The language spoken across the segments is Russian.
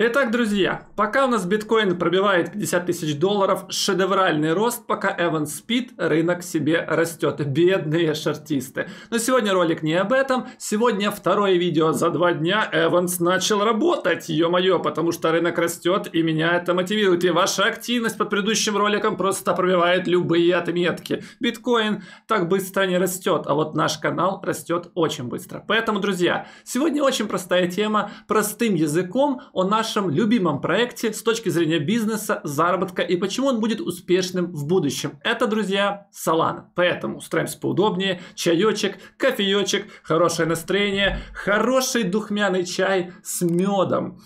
Итак, друзья, пока у нас биткоин пробивает 50 тысяч долларов, шедевральный рост, пока Эван спит, рынок себе растет. Бедные шортисты. Но сегодня ролик не об этом. Сегодня второе видео за два дня. Эванс начал работать, ё-моё, потому что рынок растет, и меня это мотивирует. И ваша активность под предыдущим роликом просто пробивает любые отметки. Биткоин так быстро не растет, а вот наш канал растет очень быстро. Поэтому, друзья, сегодня очень простая тема. Простым языком о нашем вашем любимом проекте с точки зрения бизнеса, заработка и почему он будет успешным в будущем. Это, друзья, Solana. Поэтому устраиваемся поудобнее, чаечек, кофеечек, хорошее настроение, хороший духмяный чай с медом.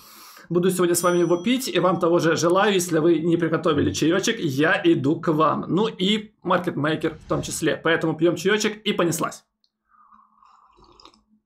Буду сегодня с вами его пить, и вам того же желаю, если вы не приготовили чаечек, я иду к вам. Ну и маркетмейкер в том числе. Поэтому пьем чаечек и понеслась.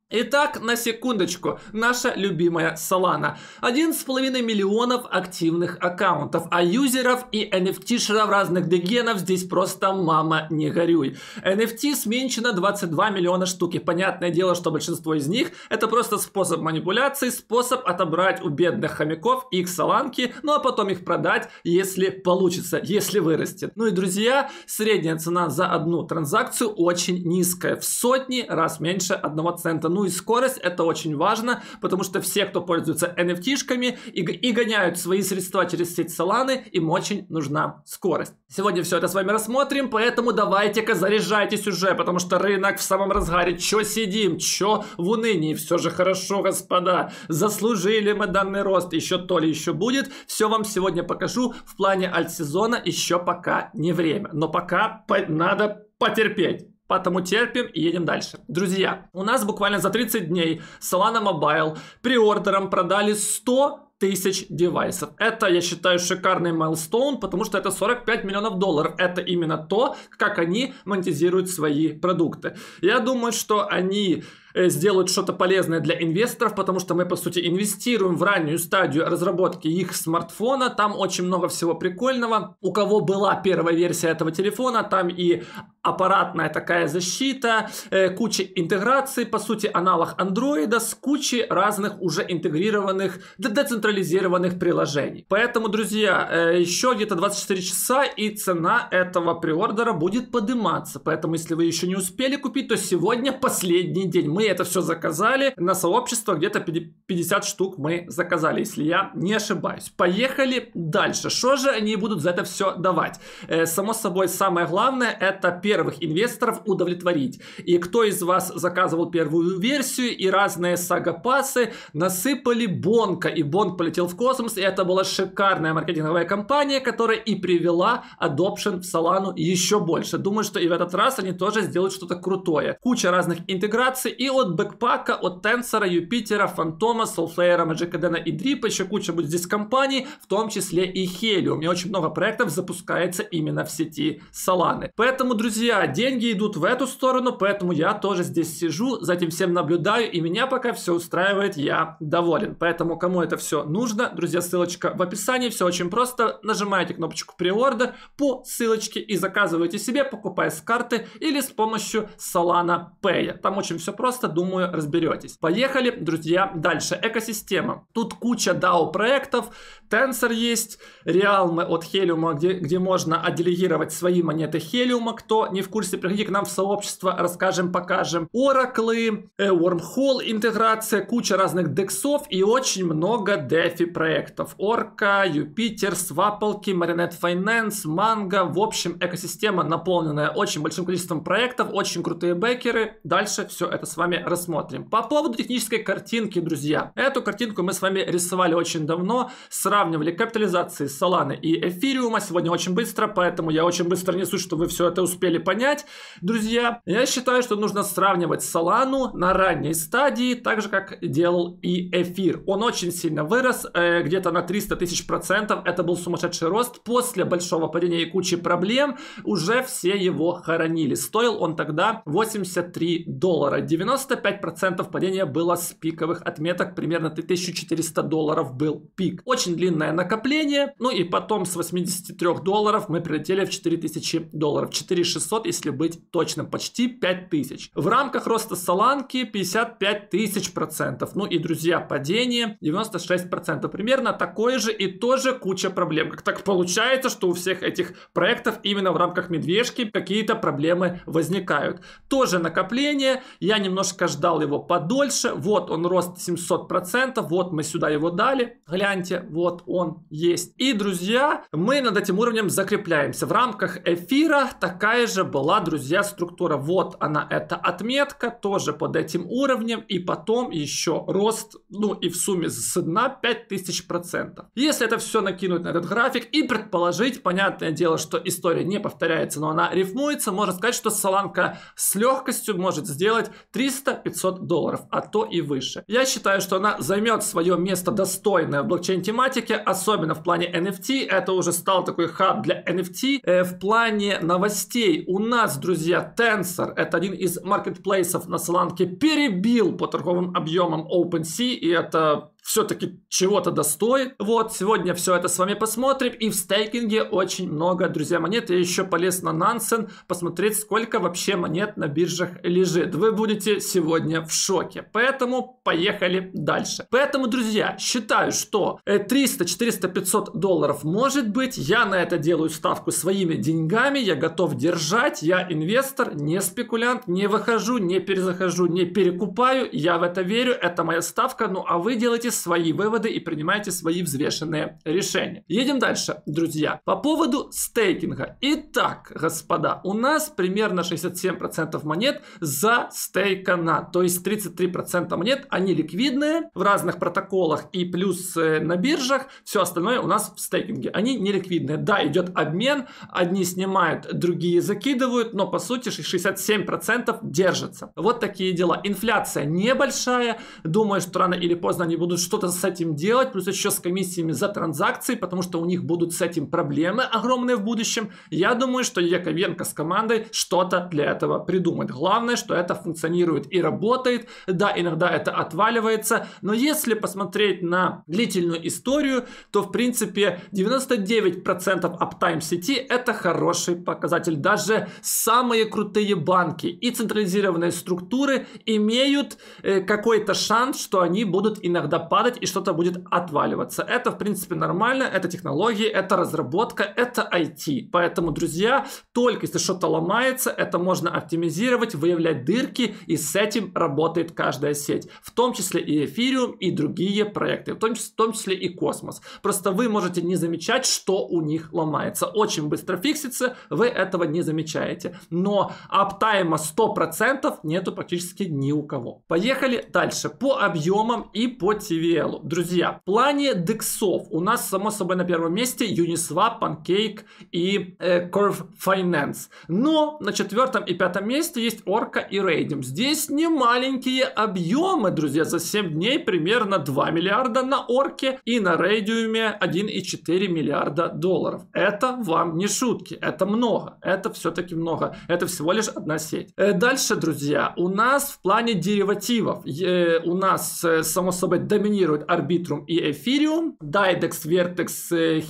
Итак, на секундочку, наша любимая Solana. 1,5 миллионов активных аккаунтов, а юзеров и NFT-шеров разных дегенов здесь просто мама не горюй. NFT сменчено 22 миллиона штуки. Понятное дело, что большинство из них это просто способ манипуляции, способ отобрать у бедных хомяков их саланки, ну а потом их продать, если получится, если вырастет. Ну и, друзья, средняя цена за одну транзакцию очень низкая, в сотни раз меньше одного цента ну и скорость, это очень важно, потому что все, кто пользуется NFT-шками и, и гоняют свои средства через сеть Solana, им очень нужна скорость. Сегодня все это с вами рассмотрим, поэтому давайте-ка заряжайтесь уже, потому что рынок в самом разгаре. Чё сидим, чё в унынии, все же хорошо, господа. Заслужили мы данный рост, еще то ли еще будет. Все вам сегодня покажу в плане альт-сезона, еще пока не время. Но пока надо потерпеть. Поэтому терпим и едем дальше. Друзья, у нас буквально за 30 дней Solana Mobile приордером продали 100 тысяч девайсов. Это, я считаю, шикарный майлстоун, потому что это 45 миллионов долларов. Это именно то, как они монетизируют свои продукты. Я думаю, что они Э, сделают что-то полезное для инвесторов, потому что мы, по сути, инвестируем в раннюю стадию разработки их смартфона. Там очень много всего прикольного. У кого была первая версия этого телефона, там и аппаратная такая защита, э, куча интеграции по сути, аналог андроида с кучей разных уже интегрированных, децентрализированных приложений. Поэтому, друзья, э, еще где-то 24 часа и цена этого приордера будет подниматься. Поэтому, если вы еще не успели купить, то сегодня последний день. Мы это все заказали. На сообщество где-то 50 штук мы заказали, если я не ошибаюсь. Поехали дальше. Что же они будут за это все давать? Э, само собой, самое главное, это первых инвесторов удовлетворить. И кто из вас заказывал первую версию и разные сагапасы насыпали Бонка. И Бонк полетел в космос. И это была шикарная маркетинговая кампания, которая и привела adoption в Solana еще больше. Думаю, что и в этот раз они тоже сделают что-то крутое. Куча разных интеграций и от бэкпака, от Тенсора, Юпитера, Фантома, Солфлеера, Маджикадена и Дрипа, еще куча будет здесь компаний, в том числе и Helium. И очень много проектов запускается именно в сети Solana. Поэтому, друзья, деньги идут в эту сторону, поэтому я тоже здесь сижу, за этим всем наблюдаю, и меня пока все устраивает, я доволен. Поэтому, кому это все нужно, друзья, ссылочка в описании, все очень просто, нажимаете кнопочку приорда по ссылочке и заказываете себе, покупая с карты или с помощью Solana Pay. Там очень все просто, просто, думаю, разберетесь. Поехали, друзья, дальше. Экосистема. Тут куча DAO-проектов, Tensor есть, Realme от Helium, где, где можно отделегировать свои монеты Helium. Кто не в курсе, приходи к нам в сообщество, расскажем, покажем. Ораклы, э, Wormhole интеграция, куча разных дексов и очень много DeFi проектов. Орка, Юпитер, Свапалки, Marionette Finance, Манго. В общем, экосистема наполненная очень большим количеством проектов, очень крутые бэкеры. Дальше все это с вами вами рассмотрим. По поводу технической картинки, друзья. Эту картинку мы с вами рисовали очень давно, сравнивали капитализации Solana и эфириума. Сегодня очень быстро, поэтому я очень быстро несу, чтобы вы все это успели понять. Друзья, я считаю, что нужно сравнивать Solana на ранней стадии, так же, как делал и эфир. Он очень сильно вырос, э, где-то на 300 тысяч процентов. Это был сумасшедший рост. После большого падения и кучи проблем уже все его хоронили. Стоил он тогда 83 доллара. 90 95% падения было с пиковых отметок, примерно 1400 долларов был пик. Очень длинное накопление, ну и потом с 83 долларов мы прилетели в 4000 долларов, 4600, если быть точным, почти 5000. В рамках роста Соланки 55 тысяч процентов, ну и, друзья, падение 96 процентов, примерно такое же и тоже куча проблем. Как так получается, что у всех этих проектов именно в рамках медвежки какие-то проблемы возникают. Тоже накопление, я немножко немножко ждал его подольше. Вот он рост 700%, вот мы сюда его дали. Гляньте, вот он есть. И, друзья, мы над этим уровнем закрепляемся. В рамках эфира такая же была, друзья, структура. Вот она, эта отметка, тоже под этим уровнем. И потом еще рост, ну и в сумме с дна 5000%. Если это все накинуть на этот график и предположить, понятное дело, что история не повторяется, но она рифмуется, можно сказать, что Соланка с легкостью может сделать 300 300-500 долларов, а то и выше. Я считаю, что она займет свое место достойное в блокчейн-тематике, особенно в плане NFT. Это уже стал такой хаб для NFT. Э, в плане новостей у нас, друзья, Tensor, это один из маркетплейсов на Соланке, перебил по торговым объемам OpenSea, и это все-таки чего-то достой Вот, сегодня все это с вами посмотрим. И в стейкинге очень много, друзья, монет. Я еще полез на Нансен посмотреть, сколько вообще монет на биржах лежит. Вы будете сегодня в шоке. Поэтому поехали дальше. Поэтому, друзья, считаю, что 300, 400, 500 долларов может быть. Я на это делаю ставку своими деньгами. Я готов держать. Я инвестор, не спекулянт. Не выхожу, не перезахожу, не перекупаю. Я в это верю. Это моя ставка. Ну, а вы делаете свои выводы и принимайте свои взвешенные решения. Едем дальше, друзья. По поводу стейкинга. Итак, господа, у нас примерно 67% монет за стейкана, то есть 33% монет, они ликвидные в разных протоколах и плюс э, на биржах, все остальное у нас в стейкинге. Они не ликвидные. Да, идет обмен, одни снимают, другие закидывают, но по сути 67% держится. Вот такие дела. Инфляция небольшая, думаю, что рано или поздно они будут что-то с этим делать, плюс еще с комиссиями за транзакции, потому что у них будут с этим проблемы огромные в будущем. Я думаю, что Яковенко с командой что-то для этого придумает. Главное, что это функционирует и работает. Да, иногда это отваливается, но если посмотреть на длительную историю, то в принципе 99% uptime сети это хороший показатель. Даже самые крутые банки и централизированные структуры имеют э, какой-то шанс, что они будут иногда падать падать и что-то будет отваливаться. Это, в принципе, нормально, это технологии, это разработка, это IT. Поэтому, друзья, только если что-то ломается, это можно оптимизировать, выявлять дырки, и с этим работает каждая сеть. В том числе и эфириум, и другие проекты, в том числе, в том числе и космос. Просто вы можете не замечать, что у них ломается. Очень быстро фиксится, вы этого не замечаете. Но аптайма 100% нету практически ни у кого. Поехали дальше. По объемам и по типу TVL. Друзья, в плане дексов у нас, само собой, на первом месте Uniswap, Pancake и э, Curve Finance. Но на четвертом и пятом месте есть Orca и Radium. Здесь не маленькие объемы, друзья. За 7 дней примерно 2 миллиарда на Орке и на Рейдиуме 1,4 миллиарда долларов. Это вам не шутки, это много. Это все-таки много. Это всего лишь одна сеть. Э, дальше, друзья, у нас в плане деривативов, у нас, э, само собой, доминирует доминируют Арбитрум и Эфириум, Дайдекс, Vertex,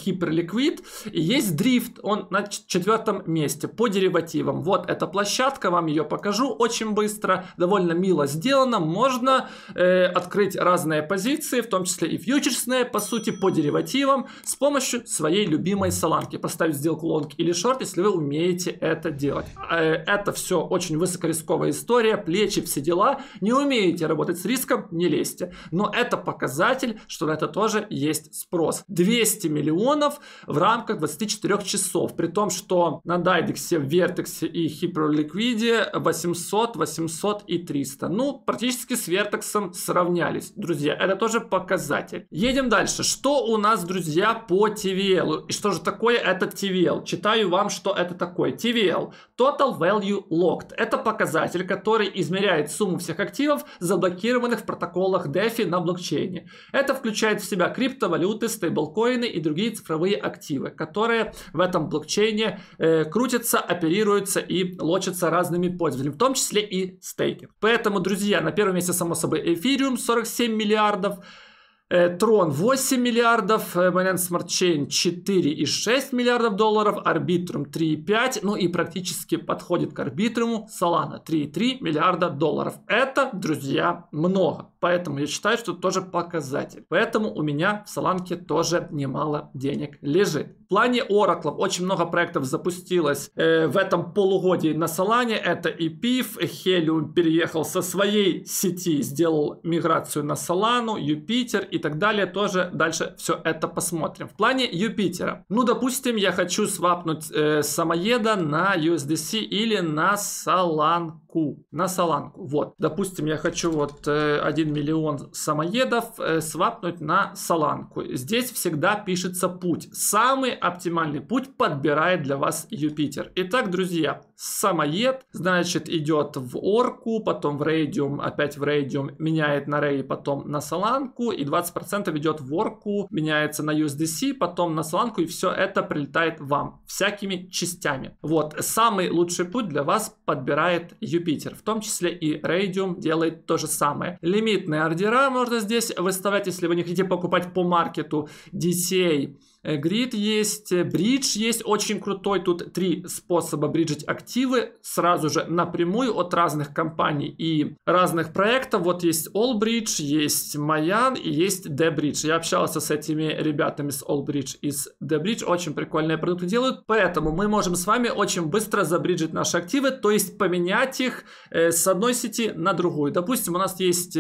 Hyperliquid. Э, и есть Drift, он на четвертом месте по деривативам. Вот эта площадка, вам ее покажу очень быстро, довольно мило сделано. Можно э, открыть разные позиции, в том числе и фьючерсные, по сути, по деривативам, с помощью своей любимой саланки Поставить сделку лонг или шорт, если вы умеете это делать. Э, это все очень высокорисковая история, плечи, все дела. Не умеете работать с риском, не лезьте. Но это показатель, что на это тоже есть спрос. 200 миллионов в рамках 24 часов, при том, что на Дайдексе, Вертексе и хипроликвиде 800, 800 и 300. Ну, практически с Вертексом сравнялись. Друзья, это тоже показатель. Едем дальше. Что у нас, друзья, по TVL? И что же такое этот TVL? Читаю вам, что это такое. TVL – Total Value Locked. Это показатель, который измеряет сумму всех активов, заблокированных в протоколах DeFi на блокчейне значение. Это включает в себя криптовалюты, стейблкоины и другие цифровые активы, которые в этом блокчейне э, крутятся, оперируются и лочатся разными пользователями, в том числе и стейкинг. Поэтому, друзья, на первом месте, само собой, эфириум 47 миллиардов, Трон э, 8 миллиардов, э, Binance Smart Chain 4,6 миллиардов долларов, Arbitrum 3,5, ну и практически подходит к Arbitrum Solana 3,3 миллиарда долларов. Это, друзья, много. Поэтому я считаю, что это тоже показатель. Поэтому у меня в Соланке тоже немало денег лежит. В плане Oracle очень много проектов запустилось э, в этом полугодии на Solana. Это и PIF, Helium переехал со своей сети, сделал миграцию на Solana, Юпитер и так далее. Тоже дальше все это посмотрим. В плане Юпитера. Ну, допустим, я хочу свапнуть э, самоеда на USDC или на Solana солонку. На соланку. Вот. Допустим, я хочу вот э, 1 миллион самоедов э, свапнуть на соланку. Здесь всегда пишется путь. Самый оптимальный путь подбирает для вас Юпитер. Итак, друзья, самоед, значит, идет в орку, потом в рейдиум, опять в рейдиум, меняет на рей, потом на Саланку и 20% идет в орку, меняется на USDC, потом на Саланку и все это прилетает вам всякими частями. Вот, самый лучший путь для вас подбирает Юпитер, в том числе и рейдиум делает то же самое. Лимитные ордера можно здесь выставлять, если вы не хотите покупать по маркету детей, Э, грид есть, э, бридж есть очень крутой. Тут три способа бриджить активы сразу же напрямую от разных компаний и разных проектов. Вот есть AllBridge, есть Mayan и есть DBridge. Я общался с этими ребятами с AllBridge и с DBridge. Очень прикольные продукты делают. Поэтому мы можем с вами очень быстро забриджить наши активы, то есть поменять их э, с одной сети на другую. Допустим, у нас есть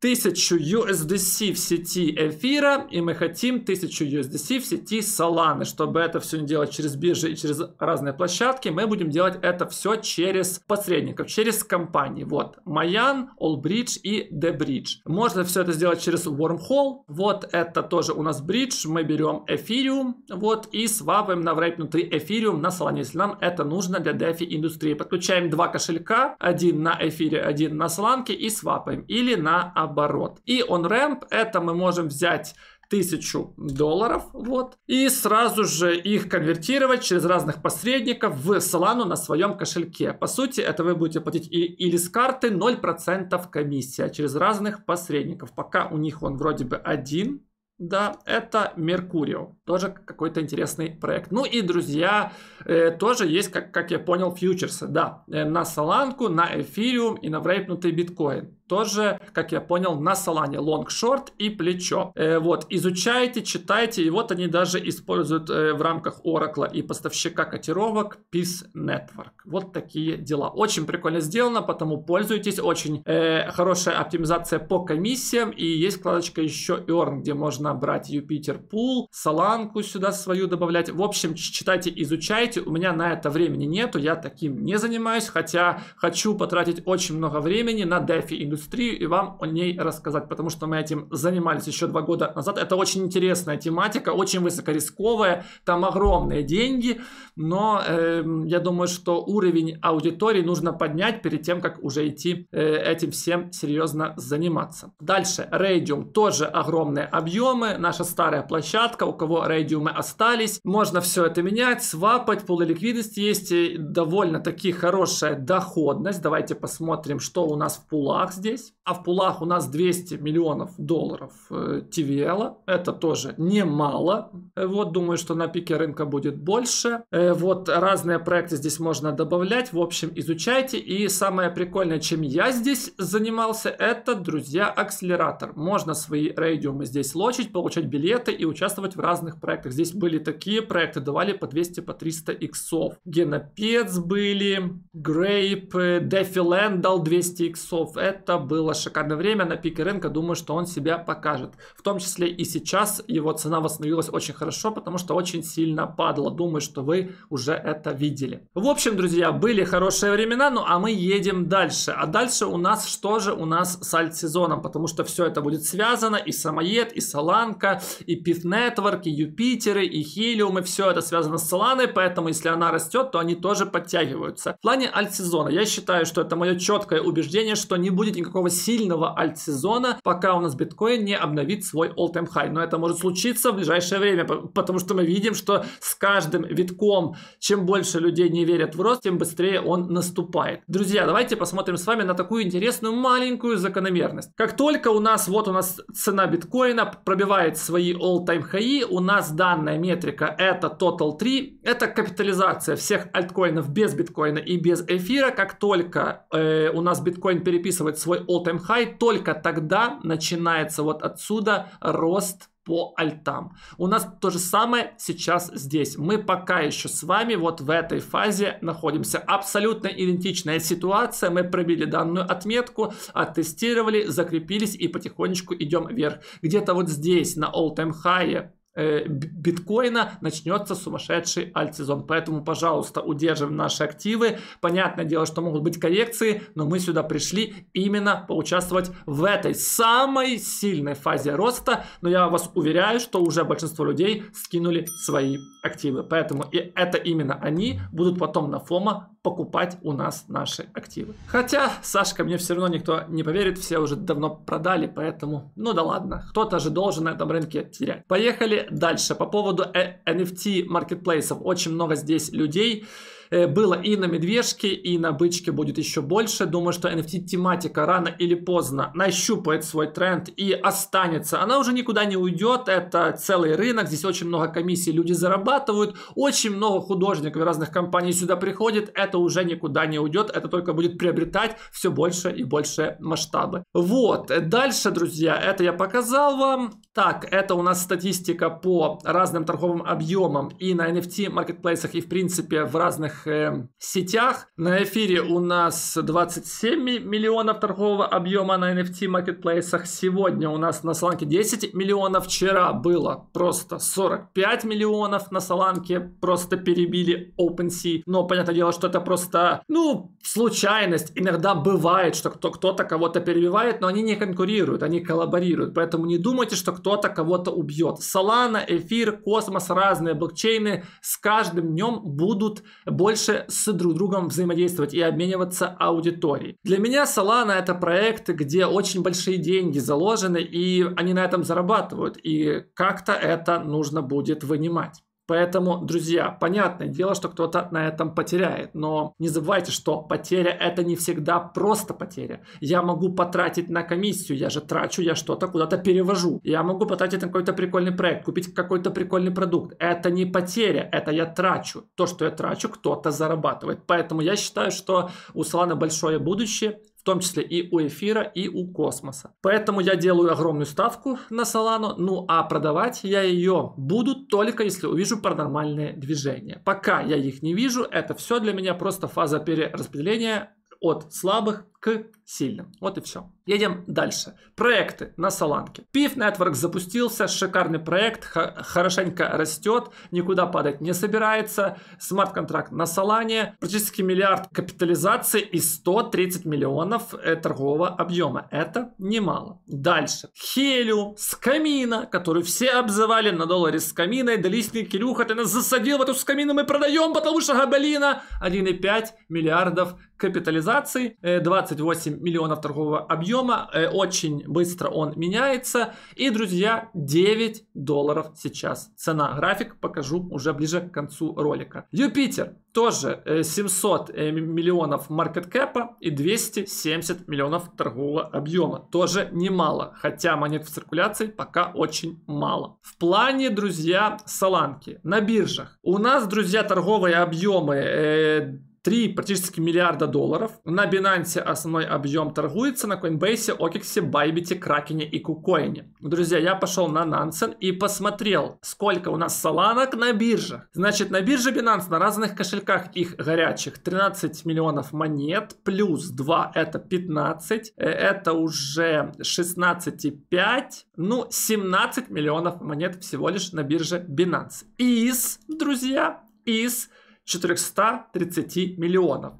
1000 USDC в сети эфира, и мы хотим 1000 USDC в сети Solana. Чтобы это все не делать через биржи и через разные площадки, мы будем делать это все через посредников, через компании. Вот, Mayan, Allbridge и Debridge. Можно все это сделать через Wormhole. Вот это тоже у нас бридж. Мы берем эфириум, вот, и свапаем на врейпнутый эфириум на Solana, если нам это нужно для DeFi индустрии. Подключаем два кошелька, один на эфире, один на Solana, и свапаем. Или на наоборот. И он рэмп это мы можем взять тысячу долларов, вот, и сразу же их конвертировать через разных посредников в Solana на своем кошельке. По сути, это вы будете платить и, или с карты 0% комиссия через разных посредников. Пока у них он вроде бы один, да, это Меркурио. Тоже какой-то интересный проект. Ну и, друзья, э, тоже есть, как, как я понял, фьючерсы. Да, э, на Соланку, на Эфириум и на врейпнутый биткоин тоже, как я понял, на салане Лонг-шорт и плечо. Э, вот, изучайте, читайте. И вот они даже используют э, в рамках Oracle и поставщика котировок PIS Network. Вот такие дела. Очень прикольно сделано, потому пользуйтесь. Очень э, хорошая оптимизация по комиссиям. И есть вкладочка еще Earn, где можно брать Юпитер Pool, саланку сюда свою добавлять. В общем, читайте, изучайте. У меня на это времени нету. Я таким не занимаюсь, хотя хочу потратить очень много времени на DeFi индустрию индустрию и вам о ней рассказать, потому что мы этим занимались еще два года назад. Это очень интересная тематика, очень высокорисковая, там огромные деньги, но э, я думаю, что уровень аудитории нужно поднять перед тем, как уже идти э, этим всем серьезно заниматься. Дальше, Radium, тоже огромные объемы, наша старая площадка, у кого Radium остались, можно все это менять, свапать, пулы ликвидности есть, довольно-таки хорошая доходность, давайте посмотрим, что у нас в пулах здесь здесь. а в пулах у нас 200 миллионов долларов э, TVL. Это тоже немало. Э, вот, думаю, что на пике рынка будет больше. Э, вот, разные проекты здесь можно добавлять. В общем, изучайте. И самое прикольное, чем я здесь занимался, это, друзья, акселератор. Можно свои рейдиумы здесь лочить, получать билеты и участвовать в разных проектах. Здесь были такие проекты, давали по 200, по 300 иксов. Генопец были, Грейп, Дефилен дал 200 иксов. Это было шикарное время на пике рынка, думаю, что он себя покажет. В том числе и сейчас его цена восстановилась очень хорошо, потому что очень сильно падала. Думаю, что вы уже это видели. В общем, друзья, были хорошие времена, ну а мы едем дальше. А дальше у нас что же? У нас с альт-сезоном, потому что все это будет связано. И Самоед, и Соланка, и Пиф Network, и Юпитеры, и Хелиумы. Все это связано с Соланой, поэтому если она растет, то они тоже подтягиваются. В плане альт-сезона я считаю, что это мое четкое убеждение, что не будет никакого сильного альт-сезона, пока у нас биткоин не обновит свой all-time high. Но это может случиться в ближайшее время, потому что мы видим, что с каждым витком, чем больше людей не верят в рост, тем быстрее он наступает. Друзья, давайте посмотрим с вами на такую интересную маленькую закономерность. Как только у нас, вот у нас цена биткоина пробивает свои all-time high, у нас данная метрика это Total 3, это капитализация всех альткоинов без биткоина и без эфира. Как только э, у нас биткоин переписывает свой all-time хай, только тогда начинается вот отсюда рост по альтам. У нас то же самое сейчас здесь. Мы пока еще с вами вот в этой фазе находимся. Абсолютно идентичная ситуация. Мы пробили данную отметку, оттестировали, закрепились и потихонечку идем вверх. Где-то вот здесь на all-time high Э, биткоина начнется сумасшедший альт-сезон, Поэтому, пожалуйста, удерживаем наши активы. Понятное дело, что могут быть коррекции, но мы сюда пришли именно поучаствовать в этой самой сильной фазе роста. Но я вас уверяю, что уже большинство людей скинули свои активы. Поэтому и это именно они будут потом на фома покупать у нас наши активы. Хотя, Сашка, мне все равно никто не поверит, все уже давно продали, поэтому, ну да ладно, кто-то же должен на этом рынке терять. Поехали дальше. По поводу NFT э, маркетплейсов. Очень много здесь людей. Э, было и на медвежке, и на бычке будет еще больше. Думаю, что NFT-тематика рано или поздно нащупает свой тренд и останется. Она уже никуда не уйдет, это целый рынок, здесь очень много комиссий, люди зарабатывают, очень много художников разных компаний сюда приходит, это уже никуда не уйдет, это только будет приобретать все больше и больше масштабы. Вот, дальше, друзья, это я показал вам. Так, это у нас статистика по разным торговым объемам и на NFT маркетплейсах, и в принципе в разных социальных э, сетях. На эфире у нас 27 миллионов торгового объема на NFT маркетплейсах. Сегодня у нас на Соланке 10 миллионов. Вчера было просто 45 миллионов на Соланке. Просто перебили OpenSea. Но понятное дело, что это просто, ну, случайность. Иногда бывает, что кто-то кого-то перебивает, но они не конкурируют, они коллаборируют. Поэтому не думайте, что кто-то кого-то убьет. Solana, эфир, космос, разные блокчейны с каждым днем будут более больше с друг другом взаимодействовать и обмениваться аудиторией. Для меня Solana это проект, где очень большие деньги заложены, и они на этом зарабатывают, и как-то это нужно будет вынимать. Поэтому, друзья, понятное дело, что кто-то на этом потеряет, но не забывайте, что потеря это не всегда просто потеря. Я могу потратить на комиссию, я же трачу, я что-то куда-то перевожу. Я могу потратить на какой-то прикольный проект, купить какой-то прикольный продукт. Это не потеря, это я трачу. То, что я трачу, кто-то зарабатывает. Поэтому я считаю, что у Салана большое будущее том числе и у эфира, и у космоса. Поэтому я делаю огромную ставку на Solano, ну а продавать я ее буду только если увижу паранормальные движения. Пока я их не вижу, это все для меня просто фаза перераспределения от слабых к сильным. Вот и все. Едем дальше. Проекты на Соланке. PIF Network запустился, шикарный проект, хорошенько растет, никуда падать не собирается. Смарт-контракт на Солане, практически миллиард капитализации и 130 миллионов э, торгового объема. Это немало. Дальше. Хелю с камина, который все обзывали на долларе с каминой. Да Кирюха, ты нас засадил в эту с камина, мы продаем, потому что габелина 1,5 миллиардов капитализации, 20 э, 28 миллионов торгового объема. Э, очень быстро он меняется. И, друзья, 9 долларов сейчас цена. График покажу уже ближе к концу ролика. Юпитер тоже 700 э, э, миллионов market cap а и 270 миллионов торгового объема. Тоже немало, хотя монет в циркуляции пока очень мало. В плане, друзья, соланки на биржах. У нас, друзья, торговые объемы 3 практически миллиарда долларов. На Binance основной объем торгуется, на Coinbase, OKEX, Bybit, Kraken и KuCoin. Друзья, я пошел на Nansen и посмотрел, сколько у нас саланок на бирже. Значит, на бирже Binance на разных кошельках их горячих 13 миллионов монет, плюс 2 это 15, э, это уже 16,5, ну 17 миллионов монет всего лишь на бирже Binance. Из, друзья, из 430 миллионов.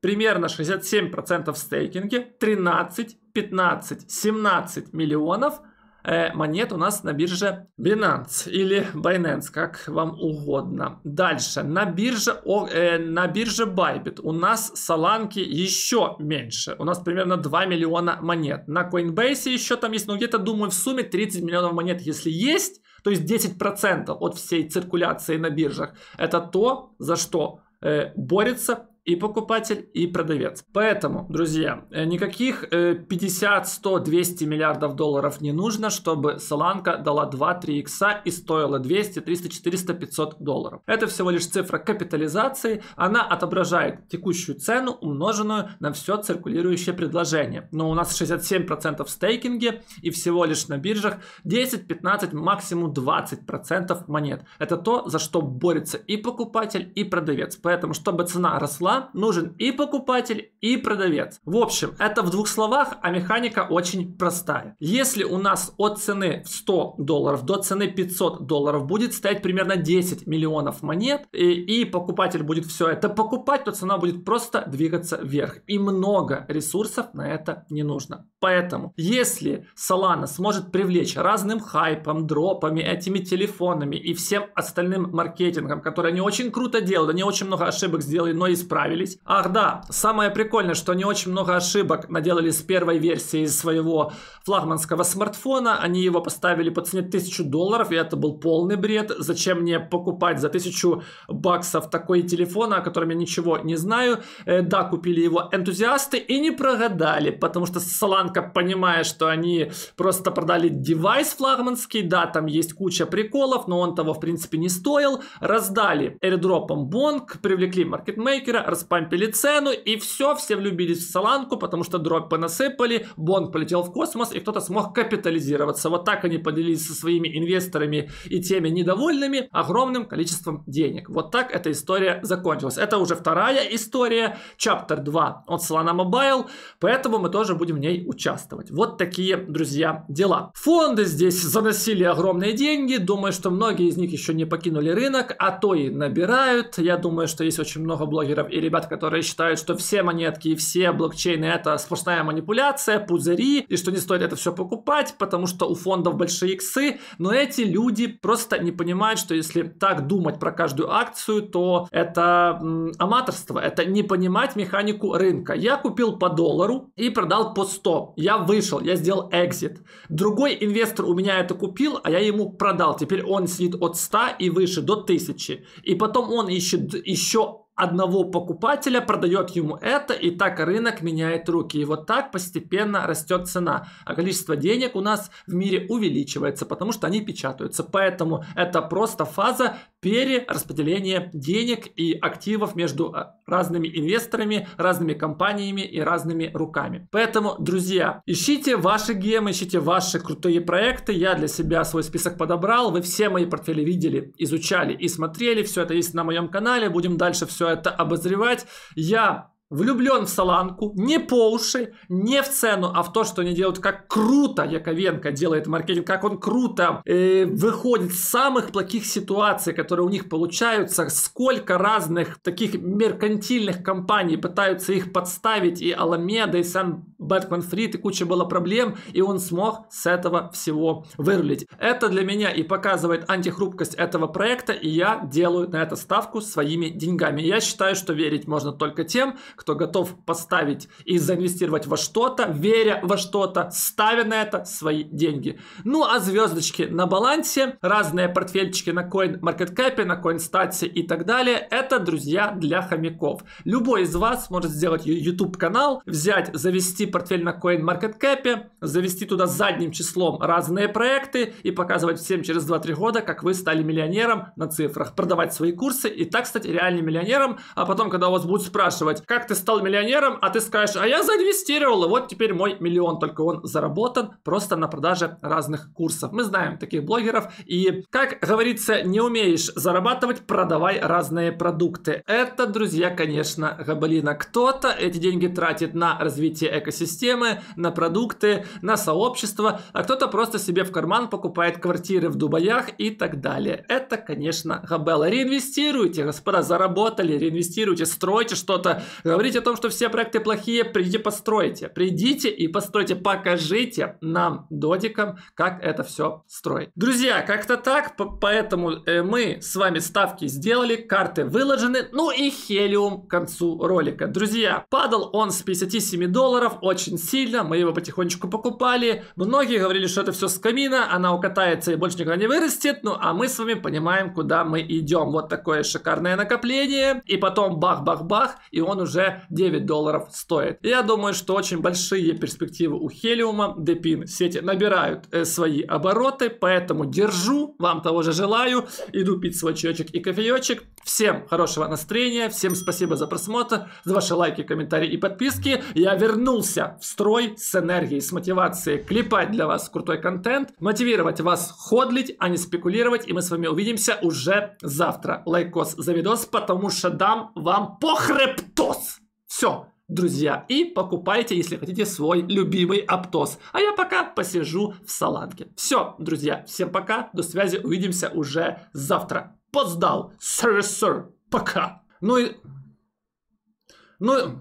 Примерно 67% в стейкинге, 13, 15, 17 миллионов э, монет у нас на бирже Binance или Binance, как вам угодно. Дальше, на бирже, о, э, на бирже Bybit у нас саланки еще меньше. У нас примерно 2 миллиона монет. На Coinbase еще там есть, ну где-то, думаю, в сумме 30 миллионов монет, если есть. То есть 10% от всей циркуляции на биржах это то, за что э, борется и покупатель, и продавец. Поэтому, друзья, э, никаких 50, 100, 200 миллиардов долларов не нужно, чтобы Соланка дала 2-3 икса и стоила 200, 300, 400, 500 долларов. Это всего лишь цифра капитализации, она отображает текущую цену, умноженную на все циркулирующее предложение. Но у нас 67% в стейкинге и всего лишь на биржах 10, 15, максимум 20% монет. Это то, за что борется и покупатель, и продавец. Поэтому, чтобы цена росла, нужен и покупатель, и продавец. В общем, это в двух словах, а механика очень простая. Если у нас от цены 100 долларов до цены 500 долларов будет стоять примерно 10 миллионов монет, и, и покупатель будет все это покупать, то цена будет просто двигаться вверх. И много ресурсов на это не нужно. Поэтому, если Solana сможет привлечь разным хайпом, дропами, этими телефонами и всем остальным маркетингом, который они очень круто делают, они очень много ошибок сделали, но исправили, понравились. Ах да, самое прикольное, что они очень много ошибок наделали с первой версии своего флагманского смартфона. Они его поставили по цене 1000 долларов, и это был полный бред. Зачем мне покупать за 1000 баксов такой телефон, о котором я ничего не знаю? Э, да, купили его энтузиасты и не прогадали, потому что Соланка, понимая, что они просто продали девайс флагманский, да, там есть куча приколов, но он того, в принципе, не стоил, раздали airdropом бонг, привлекли маркетмейкера, распампили цену, и все, все влюбились в Соланку, потому что дроп понасыпали, бонд полетел в космос, и кто-то смог капитализироваться. Вот так они поделились со своими инвесторами и теми недовольными огромным количеством денег. Вот так эта история закончилась. Это уже вторая история, чаптер 2 от Solana Mobile, поэтому мы тоже будем в ней участвовать. Вот такие, друзья, дела. Фонды здесь заносили огромные деньги, думаю, что многие из них еще не покинули рынок, а то и набирают. Я думаю, что есть очень много блогеров и ребята, которые считают, что все монетки и все блокчейны это сплошная манипуляция, пузыри, и что не стоит это все покупать, потому что у фондов большие иксы. Но эти люди просто не понимают, что если так думать про каждую акцию, то это м, аматорство, это не понимать механику рынка. Я купил по доллару и продал по 100. Я вышел, я сделал экзит. Другой инвестор у меня это купил, а я ему продал. Теперь он сидит от 100 и выше, до 1000. И потом он ищет еще одного покупателя продает ему это, и так рынок меняет руки. И вот так постепенно растет цена. А количество денег у нас в мире увеличивается, потому что они печатаются. Поэтому это просто фаза перераспределения денег и активов между а, разными инвесторами, разными компаниями и разными руками. Поэтому, друзья, ищите ваши гемы, ищите ваши крутые проекты. Я для себя свой список подобрал. Вы все мои портфели видели, изучали и смотрели. Все это есть на моем канале. Будем дальше все все это обозревать. Я влюблен в Саланку не по уши, не в цену, а в то, что они делают, как круто Яковенко делает маркетинг, как он круто э, выходит с самых плохих ситуаций, которые у них получаются, сколько разных таких меркантильных компаний пытаются их подставить, и Аламеда, и сам Бэтмен Фрид, и куча было проблем, и он смог с этого всего вырулить. Это для меня и показывает антихрупкость этого проекта, и я делаю на это ставку своими деньгами. Я считаю, что верить можно только тем, кто готов поставить и заинвестировать во что-то, веря во что-то, ставя на это свои деньги. Ну а звездочки на балансе, разные портфельчики на CoinMarketCap, на CoinStats и так далее, это, друзья, для хомяков. Любой из вас может сделать YouTube-канал, взять, завести портфель на CoinMarketCap, завести туда задним числом разные проекты и показывать всем через 2-3 года, как вы стали миллионером на цифрах, продавать свои курсы и так стать реальным миллионером, а потом, когда у вас будут спрашивать, как как ты стал миллионером, а ты скажешь, а я заинвестировал, и вот теперь мой миллион, только он заработан просто на продаже разных курсов. Мы знаем таких блогеров, и, как говорится, не умеешь зарабатывать, продавай разные продукты. Это, друзья, конечно, габалина. Кто-то эти деньги тратит на развитие экосистемы, на продукты, на сообщество, а кто-то просто себе в карман покупает квартиры в Дубаях и так далее. Это, конечно, габела. Реинвестируйте, господа, заработали, реинвестируйте, стройте что-то, говорите о том, что все проекты плохие, придите постройте. Придите и постройте, покажите нам, додикам, как это все строить. Друзья, как-то так, поэтому э, мы с вами ставки сделали, карты выложены, ну и Хелиум к концу ролика. Друзья, падал он с 57 долларов очень сильно, мы его потихонечку покупали, многие говорили, что это все с камина, она укатается и больше никогда не вырастет, ну а мы с вами понимаем, куда мы идем. Вот такое шикарное накопление, и потом бах-бах-бах, и он уже уже 9 долларов стоит. Я думаю, что очень большие перспективы у хелиума, Депин, сети набирают э, свои обороты, поэтому держу, вам того же желаю, иду пить свой чаечек и кофеечек. Всем хорошего настроения, всем спасибо за просмотр, за ваши лайки, комментарии и подписки. Я вернулся в строй с энергией, с мотивацией клепать для вас крутой контент, мотивировать вас ходлить, а не спекулировать, и мы с вами увидимся уже завтра. Лайкос за видос, потому что дам вам похрептос! все, друзья, и покупайте, если хотите, свой любимый Аптос. А я пока посижу в Саланке. Все, друзья, всем пока, до связи, увидимся уже завтра. Поздал, сэр, сэр, пока. Ну и... Ну...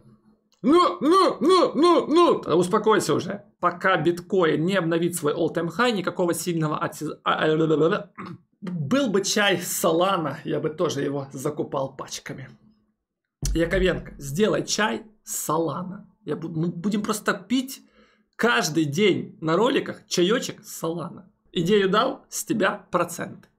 Ну, ну, ну, ну, ну, успокойся уже. Пока биткоин не обновит свой all-time high, никакого сильного отсез... Был бы чай Солана, я бы тоже его закупал пачками. Яковенко, сделай чай с салана. Я, мы будем просто пить каждый день на роликах чаечек с салана. Идею дал, с тебя процент.